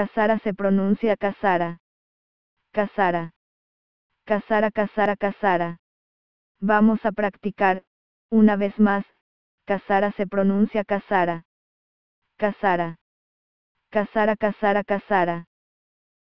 Casara se pronuncia Casara. Casara. Casara, Casara, Casara. Vamos a practicar, una vez más, Casara se pronuncia Casara. Casara. Casara, Casara, Casara.